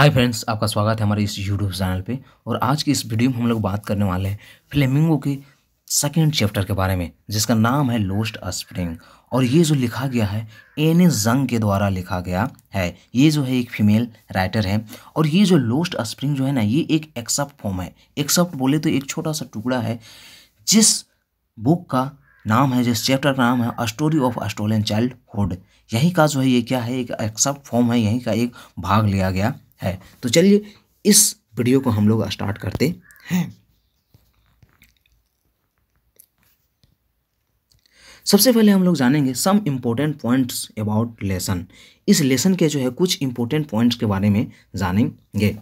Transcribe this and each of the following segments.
hi friends आपका स्वागत है हमारे इस यूट्यूब चैनल पे और आज की इस वीडियो में हम लोग बात करने वाले हैं फ्लेमिंगो के सेकेंड चैप्टर के बारे में जिसका नाम है लोस्ट स्प्रिंग और ये जो लिखा गया है एन ए जंग के द्वारा लिखा गया है ये जो है एक फीमेल राइटर है और ये जो लोस्ट स्प्रिंग जो है ना ये एक एक्सेप्ट फॉर्म है एक्सेप्ट बोले तो एक छोटा सा टुकड़ा है जिस बुक का नाम है जिस चैप्टर का नाम है a story of a stolen childhood यहीं का जो है ये क्या है एक एक्सेप्ट फॉर्म है यहीं का एक भाग लिया गया है तो चलिए इस वीडियो को हम लोग स्टार्ट करते हैं सबसे पहले हम लोग जानेंगे some important points about lesson इस लेसन के जो है कुछ इम्पोर्टेंट पॉइंट्स के बारे में जानेंगे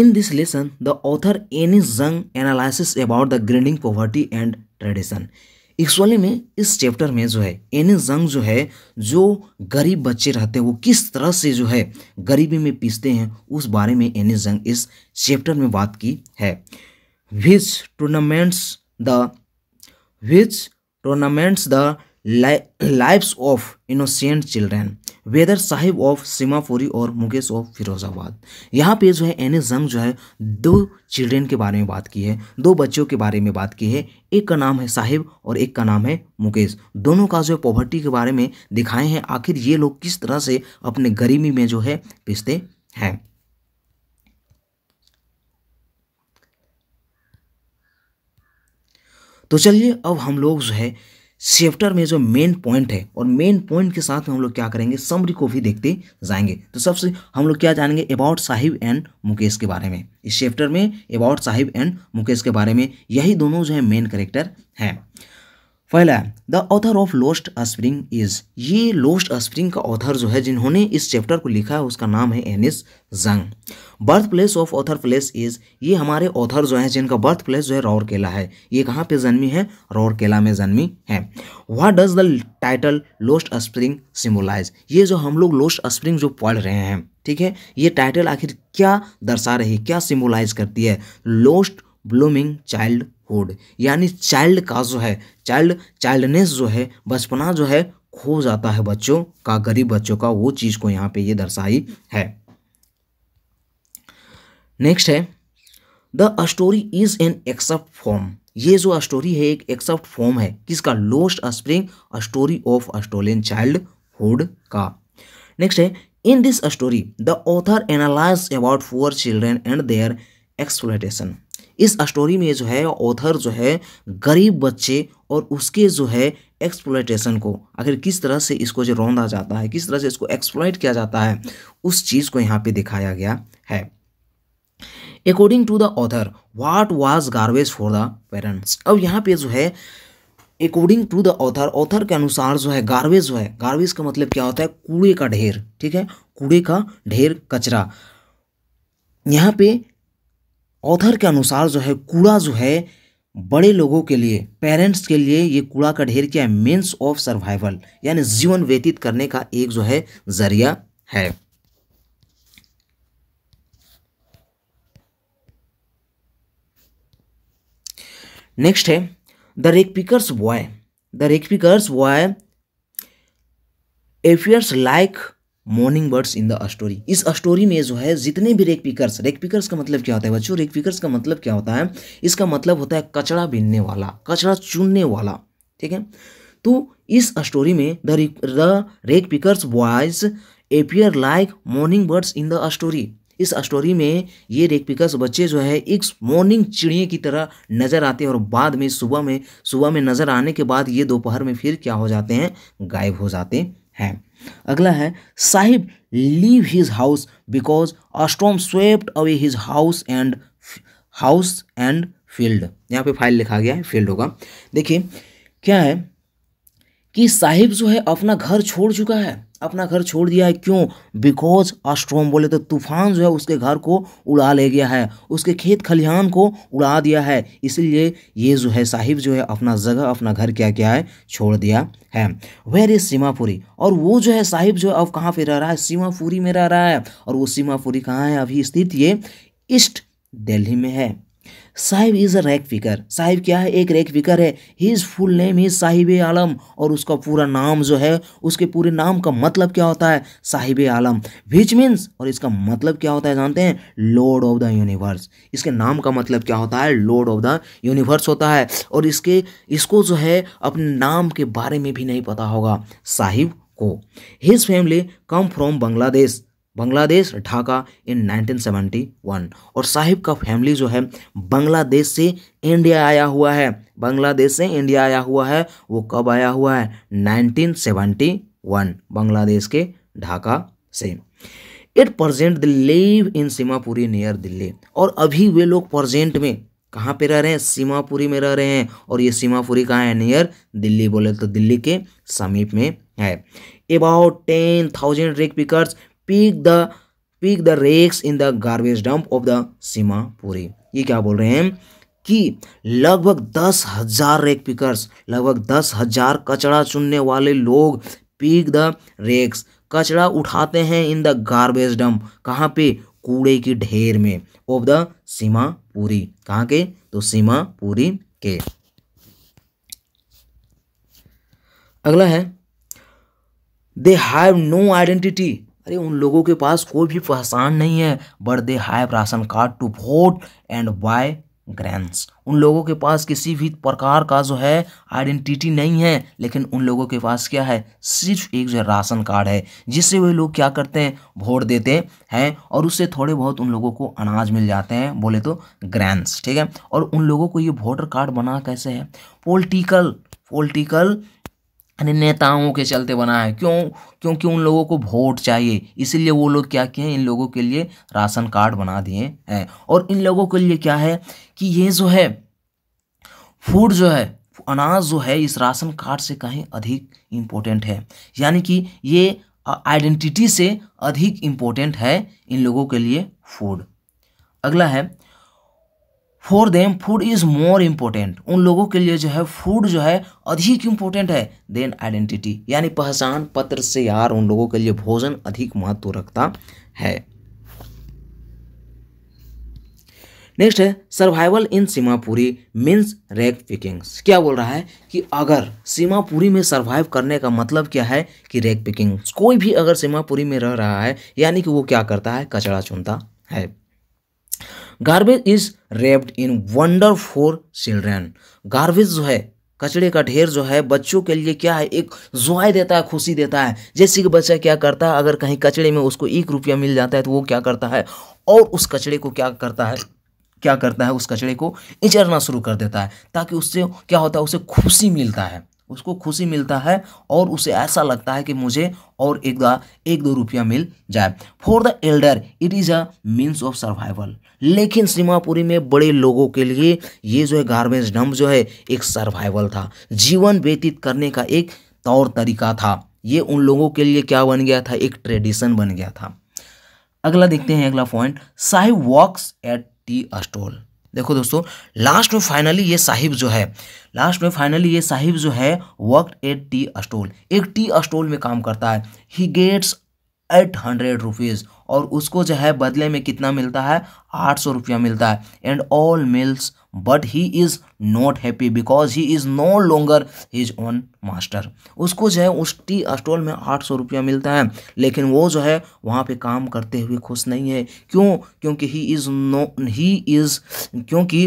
in this lesson the author Anees Jung analyses about the grinding poverty and tradition actually में इस चैप्टर में जो है एन जंग जो है जो गरीब बच्चे रहते हैं वो किस तरह से जो है गरीबी में पीसते हैं उस बारे में एन जंग इस चैप्टर में बात की है which tournaments the which tournaments the lives of innocent children whether Saheb of Seemapuri और मुकेश ऑफ फिरोजाबाद यहाँ पे जो है एन जंग जो है दो चिल्ड्रेन के बारे में बात की है दो बच्चों के बारे में बात की है एक का नाम है साहिब और एक का नाम है मुकेश दोनों का जो है पॉवर्टी के बारे में दिखाए हैं आखिर ये लोग किस तरह से अपने गरीबी में जो है पिसते हैं तो चलिए अब हम लोग जो है सेफ्टर में जो मेन पॉइंट है और मेन पॉइंट के साथ में हम लोग क्या करेंगे समरी को भी देखते जाएंगे तो सबसे हम लोग क्या जानेंगे अबाउट साहिब एंड मुकेश के बारे में इस चैप्टर में अबाउट साहिब एंड मुकेश के बारे में यही दोनों जो है मेन करेक्टर हैं पहला है the author of lost spring is ये लोस्ट स्प्रिंग का ऑथर जो है जिन्होंने इस चैप्टर को लिखा है उसका नाम है Anees Jung birth place of author place is ये हमारे ऑथर जो है जिनका बर्थ प्लेस जो है रौरकेला है ये कहाँ पे जन्मी है रौरकेला में जन्मी है what does the title lost spring symbolise ये जो हम लोग लोस्ट स्प्रिंग जो पढ़ रहे हैं ठीक है ये टाइटल आखिर क्या दर्शा रही है क्या सिम्बोलाइज करती है लोस्ट ब्लूमिंग चाइल्ड हुड यानी चाइल्ड का जो है चाइल्ड चाइल्डनेस जो है बचपना जो है खो जाता है बच्चों का गरीब बच्चों का वो चीज़ को यहाँ पे ये दर्शाई है नेक्स्ट है the story is an excerpt form ये जो स्टोरी है एक एक्सेप्ट फॉर्म है किसका lost spring story of a stolen childhood का नेक्स्ट है in this story the author analyse about four children and their exploitation इस स्टोरी में जो है ऑथर जो है गरीब बच्चे और उसके जो है एक्सप्लोइटेशन को आखिर किस तरह से इसको जो रौंदा जाता है किस तरह से इसको एक्सप्लोइट किया जाता है उस चीज़ को यहाँ पे दिखाया गया है according to the author what was garbage for the parents अब यहाँ पे जो है according to the author author के अनुसार जो है गार्बेज जो है गार्बेज का मतलब क्या होता है कूड़े का ढेर ठीक है कूड़े का ढेर कचरा यहाँ पे ऑथर के अनुसार जो है कूड़ा जो है बड़े लोगों के लिए पेरेंट्स के लिए ये कूड़ा का ढेर क्या है मीन्स ऑफ सर्वाइवल यानी जीवन व्यतीत करने का एक जो है जरिया है नेक्स्ट है the rag pickers boy the rag pickers boy appears like morning birds in the story इस स्टोरी में जो है जितने भी रेक पिकर्स रेक पिकर्स का मतलब क्या होता है बच्चों रेक पिकर्स का मतलब क्या होता है इसका मतलब होता है कचरा बीनने वाला कचरा चुनने वाला ठीक है तो इस स्टोरी में the rag pickers boys appear like morning birds in the story इस स्टोरी में ये रेक पिकर्स बच्चे जो है एक मॉर्निंग चिड़िए की तरह नज़र आते हैं और बाद में सुबह में सुबह में नज़र आने के बाद ये दोपहर में फिर क्या हो जाते हैं गायब हो जाते हैं अगला है Saheb leave his house because a storm swept away his house and house and field यहाँ पे फाइल लिखा गया है फील्ड होगा देखिए क्या है कि साहिब जो है अपना घर छोड़ चुका है अपना घर छोड़ दिया है क्यों बिकॉज अस्ट्रोम बोले तो तूफान जो है उसके घर को उड़ा ले गया है उसके खेत खलिहान को उड़ा दिया है इसलिए ये जो है साहिब जो है अपना जगह अपना घर क्या क्या है छोड़ दिया है वेर इज सीमापुरी और वो जो है साहिब जो है अब कहाँ पर रह रहा है सीमापुरी में रह रहा है और वो सीमापुरी कहाँ है अभी स्थित ये ईस्ट दिल्ली में है साहिब इज़ अ रैक फिकर साहिब क्या है एक रैक फिकर है his full name is Saheb Alam और उसका पूरा नाम जो है उसके पूरे नाम का मतलब क्या होता है साहिब आलम विच मीन्स और इसका मतलब क्या होता है जानते हैं लॉर्ड ऑफ द यूनिवर्स इसके नाम का मतलब क्या होता है लॉर्ड ऑफ द यूनिवर्स होता है और इसके इसको जो है अपने नाम के बारे में भी नहीं पता होगा साहिब को his family come from Bangladesh Bangladesh Dhaka in 1971 और साहिब का फैमिली जो है बांग्लादेश से इंडिया आया हुआ है बांग्लादेश से इंडिया आया हुआ है वो कब आया हुआ है 1971 बांग्लादेश के ढाका से at present the live in Seemapuri near Delhi और अभी वे लोग प्रजेंट में कहाँ पे रह रहे हैं सीमापुरी में रह रहे हैं और ये सीमापुरी कहाँ है नियर दिल्ली बोले तो दिल्ली के समीप में है about ten thousand rag pickers pick the pick the rags in the garbage dump of the Seemapuri ये क्या बोल रहे हैं कि लगभग दस हजार रेक पिकर्स लगभग दस हजार कचरा चुनने वाले लोग पिक द रेक्स कचरा उठाते हैं इन द गार्बेज डम्प कहाँ पे कूड़े की ढेर में ऑफ द सीमा पूरी कहाँ के तो सीमा पूरी के अगला है दे हैव नो आइडेंटिटी अरे उन लोगों के पास कोई भी पहचान नहीं है but they have ration card to vote and buy grains उन लोगों के पास किसी भी प्रकार का जो है आइडेंटिटी नहीं है लेकिन उन लोगों के पास क्या है सिर्फ एक जो है राशन कार्ड है जिससे वे लोग क्या करते हैं वोट देते हैं और उससे थोड़े बहुत उन लोगों को अनाज मिल जाते हैं बोले तो ग्रैंड्स ठीक है और उन लोगों को ये वोटर कार्ड बना कैसे है पोलिटिकल पोलिटिकल नेताओं के चलते बना है क्यों क्योंकि उन लोगों को वोट चाहिए इसीलिए वो लोग क्या किए इन लोगों के लिए राशन कार्ड बना दिए हैं और इन लोगों के लिए क्या है कि ये जो है फूड जो है अनाज जो है इस राशन कार्ड से कहीं अधिक इम्पोर्टेंट है यानी कि ये आइडेंटिटी से अधिक इम्पोर्टेंट है इन लोगों के लिए फूड अगला है for them food is more important उन लोगों के लिए जो है फूड जो है अधिक इम्पोर्टेंट है देन आइडेंटिटी यानी पहचान पत्र से यार उन लोगों के लिए भोजन अधिक महत्व रखता है नेक्स्ट है survival in Seemapuri means rag pickings क्या बोल रहा है कि अगर सीमापुरी में सर्वाइव करने का मतलब क्या है कि रैक पिकिंग्स कोई भी अगर सीमापुरी में रह रहा है यानी कि वो क्या करता है कचरा चुनता है garbage is wrapped in wonder for children garbage जो है कचड़े का ढेर जो है बच्चों के लिए क्या है एक जुआई देता है खुशी देता है जैसे कि बच्चा क्या करता है अगर कहीं कचड़े में उसको एक रुपया मिल जाता है तो वो क्या करता है और उस कचड़े को क्या करता है क्या करता है उस कचड़े को इचरना शुरू कर देता है ताकि उससे क्या होता है उसे खुशी मिलता है उसको खुशी मिलता है और उसे ऐसा लगता है कि मुझे और एक दा एक दो रुपया मिल जाए for the elder it is a means of survival लेकिन सीमापुरी में बड़े लोगों के लिए ये जो है गार्बेज डम्प जो है एक सर्वाइवल था जीवन व्यतीत करने का एक तौर तरीका था ये उन लोगों के लिए क्या बन गया था एक ट्रेडिशन बन गया था अगला देखते हैं अगला point Saheb works at tea stall देखो दोस्तों लास्ट में फाइनली ये साहिब जो है लास्ट में फाइनली ये साहिब जो है वर्क एट टी स्टॉल एक टी स्टॉल में काम करता है he gets eight hundred rupees और उसको जो है बदले में कितना मिलता है आठ सौ रुपया मिलता है and all meals but he is not happy because he is no longer his own master उसको जो है उस टी स्टॉल में आठ सौ रुपया मिलता है लेकिन वो जो है वहाँ पे काम करते हुए खुश नहीं है क्यों क्योंकि he is no he is क्योंकि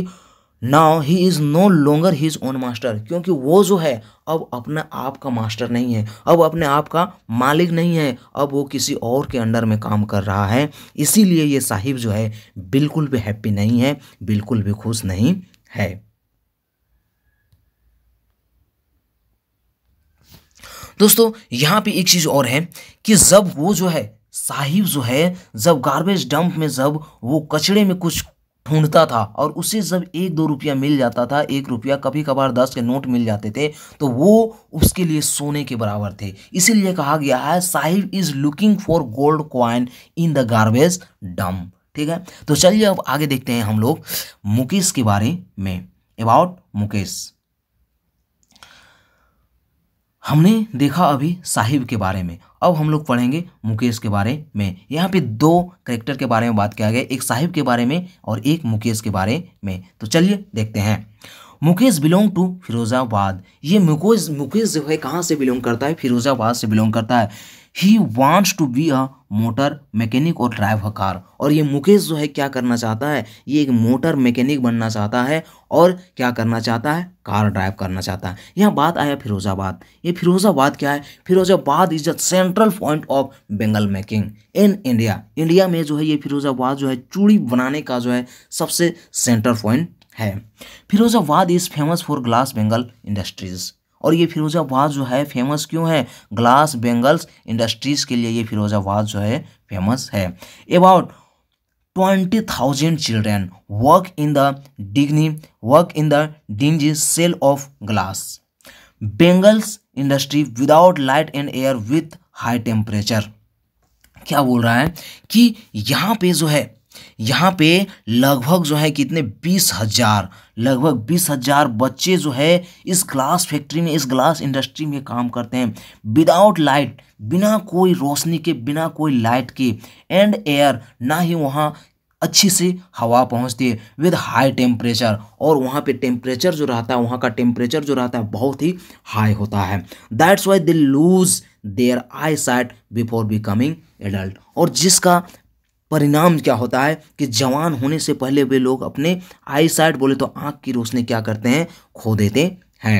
now he is no longer his own master क्योंकि वो जो है अब अपने आप का मास्टर नहीं है अब अपने आप का मालिक नहीं है अब वो किसी और के अंडर में काम कर रहा है इसीलिए ये साहिब जो है बिल्कुल भी हैप्पी नहीं है बिल्कुल भी खुश नहीं है दोस्तों यहाँ पे एक चीज़ और है कि जब वो जो है साहिब जो है जब गार्बेज डंप में जब वो कचड़े में कुछ ढूंढता था और उसे जब एक दो रुपया मिल जाता था एक रुपया कभी कभार दस के नोट मिल जाते थे तो वो उसके लिए सोने के बराबर थे इसीलिए कहा गया है Saheb is looking for gold coin in the garbage dump ठीक है तो चलिए अब आगे देखते हैं हम लोग मुकेश के बारे में अबाउट मुकेश हमने देखा अभी साहिब के बारे में अब हम लोग पढ़ेंगे मुकेश के बारे में यहाँ पे दो करेक्टर के बारे में बात किया गया एक साहिब के बारे में और एक मुकेश के बारे में तो चलिए देखते हैं मुकेश बिलोंग टू फिरोज़ाबाद ये मुकेश मुकेश जो है कहाँ से बिलोंग करता है फिरोज़ाबाद से बिलोंग करता है he wants to be a motor mechanic और ड्राइव अ कार और ये मुकेश जो है क्या करना चाहता है ये एक मोटर मैकेनिक बनना चाहता है और क्या करना चाहता है कार ड्राइव करना चाहता है यहाँ बात आया फिरोजाबाद ये फिरोजाबाद क्या है Firozabad is a central point of bangle making in India India में जो है ये फिरोजाबाद जो है चूड़ी बनाने का जो है सबसे सेंट्रल पॉइंट है Firozabad is famous for glass bangle industries और ये फिरोजाबाद जो है फेमस क्यों है ग्लास बेंगल्स इंडस्ट्रीज़ के लिए ये फिरोजाबाद जो है फेमस है about twenty thousand children work in the डिग्नी work in the dingy cell of glass bangles industry without light and air with high temperature क्या बोल रहा है कि यहाँ पे जो है यहाँ पे लगभग जो है कितने बीस हजार लगभग बीस हजार बच्चे जो है इस ग्लास फैक्ट्री में इस ग्लास इंडस्ट्री में काम करते हैं विदाउट लाइट बिना कोई रोशनी के बिना कोई लाइट के एंड एयर ना ही वहाँ अच्छी सी हवा पहुंचती है विद हाई टेम्परेचर और वहाँ पे टेम्परेचर जो रहता है वहाँ का टेम्परेचर जो रहता है बहुत ही हाई होता है that's why they lose their eyesight before becoming adult और जिसका परिणाम क्या होता है कि जवान होने से पहले वे लोग अपने आई साइड बोले तो आँख की रोशनी क्या करते हैं खो देते हैं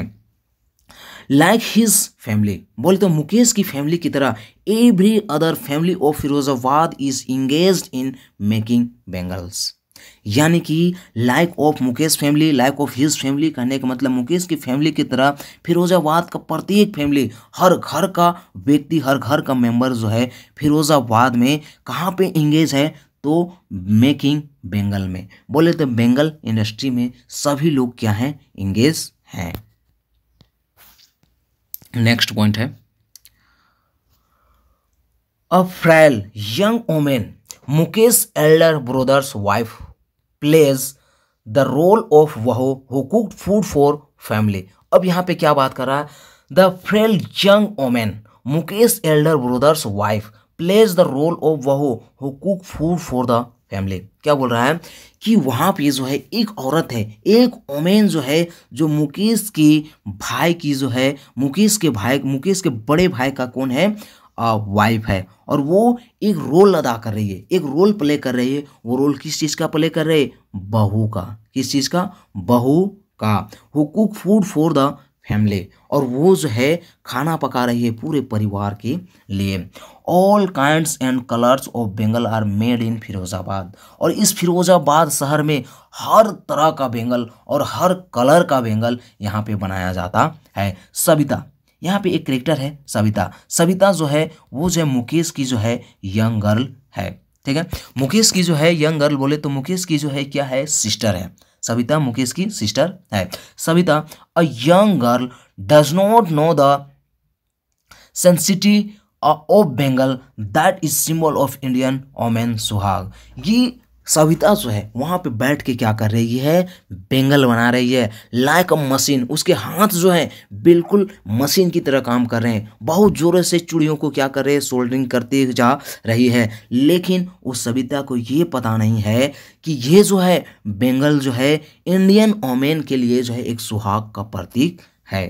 लाइक हिज फैमिली बोले तो मुकेश की फैमिली की तरह every other family of Firozabad is engage in making bangles यानी कि like of Mukesh family like of his family कहने का मतलब मुकेश की फैमिली की तरह फिरोजाबाद का प्रत्येक फैमिली हर घर का व्यक्ति हर घर का मेंबर जो है फिरोजाबाद में कहाँ पे इंगेज है तो मेकिंग बेंगल में बोले तो बेंगल इंडस्ट्री में सभी लोग क्या हैं इंगेज हैं नेक्स्ट पॉइंट है a frail young woman Mukesh elder brother's wife plays the role of who who cook food for family अब यहाँ पे क्या बात कर रहा है the frail young woman Mukesh elder brother's wife plays the role of who who cook food for the family क्या बोल रहा है कि वहाँ पे जो है एक औरत है एक ओमेन जो है जो मुकेश के भाई की जो है मुकेश के भाई मुकेश के बड़े भाई का कौन है वाइफ है और वो एक रोल अदा कर रही है एक रोल प्ले कर रही है वो रोल किस चीज़ का प्ले कर रही है बहू का किस चीज़ का बहू का who cook food for the family और वो जो है खाना पका रही है पूरे परिवार के लिए all kinds and colours of bangle are made in Firozabad और इस फिरोजाबाद शहर में हर तरह का बेंगल और हर कलर का बेंगल यहाँ पे बनाया जाता है सविता यहाँ पे एक करेक्टर है सविता सविता जो है वो जो है मुकेश की जो है यंग गर्ल है ठीक है मुकेश की जो है यंग गर्ल बोले तो मुकेश की जो है क्या है सिस्टर है सविता मुकेश की सिस्टर है Savita a young girl does not know the sanctity of bangle that is symbol of Indian woman सुहाग ये सविता जो है वहाँ पे बैठ के क्या कर रही है बेंगल बना रही है लाइक अ मशीन उसके हाथ जो है बिल्कुल मशीन की तरह काम कर रहे हैं बहुत ज़ोरों से चूड़ियों को क्या कर रहे हैं सोल्डरिंग करते जा रही है लेकिन उस सविता को ये पता नहीं है कि ये जो है बेंगल जो है इंडियन ओमेन के लिए जो है एक सुहाग का प्रतीक है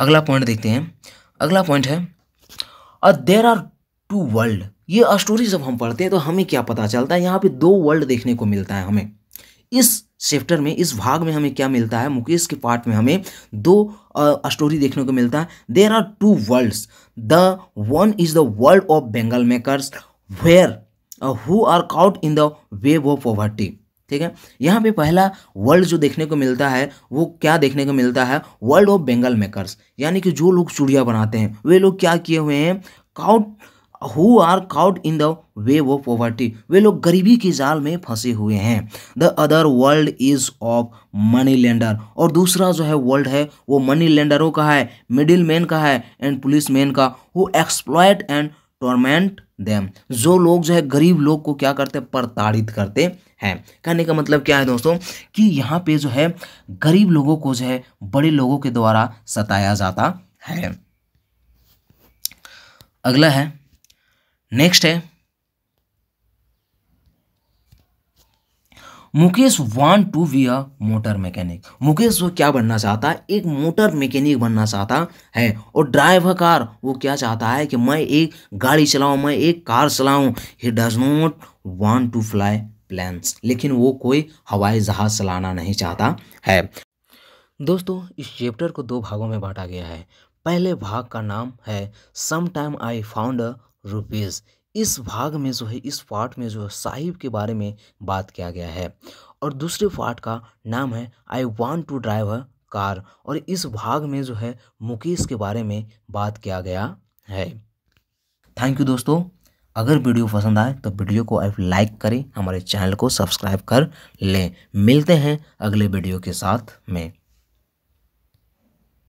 अगला पॉइंट देखते हैं अगला पॉइंट है there uh, are two world ये स्टोरी जब हम पढ़ते हैं तो हमें क्या पता चलता है यहाँ पे दो वर्ल्ड देखने को मिलता है हमें इस चैप्टर में इस भाग में हमें क्या मिलता है मुकेश के पार्ट में हमें दो स्टोरी देखने को मिलता है there are two worlds the one is the world of bangle makers where who are caught in the web of poverty ठीक है यहाँ पे पहला वर्ल्ड जो देखने को मिलता है वो क्या देखने को मिलता है वर्ल्ड ऑफ बेंगल मेकर्स यानी कि जो लोग चूड़िया बनाते हैं वे लोग क्या किए हुए हैं caught who are caught in the web of poverty वे लोग गरीबी की जाल में फंसे हुए हैं the other world is of money lender और दूसरा जो है वर्ल्ड है वो मनी लेंडरों का है मिडिल मैन का है एंड पुलिस मैन का who exploit and torment them जो लोग जो है गरीब लोग को क्या करते हैं प्रताड़ित करते हैं कहने का मतलब क्या है दोस्तों कि यहाँ पे जो है गरीब लोगों को जो है बड़े लोगों के द्वारा सताया जाता है अगला है नेक्स्ट है Mukesh want to be a motor mechanic Mukesh वो क्या बनना चाहता है एक मोटर मैकेनिक बनना चाहता है और ड्राइव कार वो क्या चाहता है कि मैं एक गाड़ी चलाऊं मैं एक कार चलाऊं he does not want to fly planes लेकिन वो कोई हवाई जहाज चलाना नहीं चाहता है दोस्तों इस चैप्टर को दो भागों में बांटा गया है पहले भाग का नाम है some time I found a rupees इस भाग में जो है इस पार्ट में जो है साहिब के बारे में बात किया गया है और दूसरे पार्ट का नाम है I want to drive a car और इस भाग में जो है मुकेश के बारे में बात किया गया है थैंक यू दोस्तों अगर वीडियो पसंद आए तो वीडियो को आप लाइक करें हमारे चैनल को सब्सक्राइब कर लें मिलते हैं अगले वीडियो के साथ में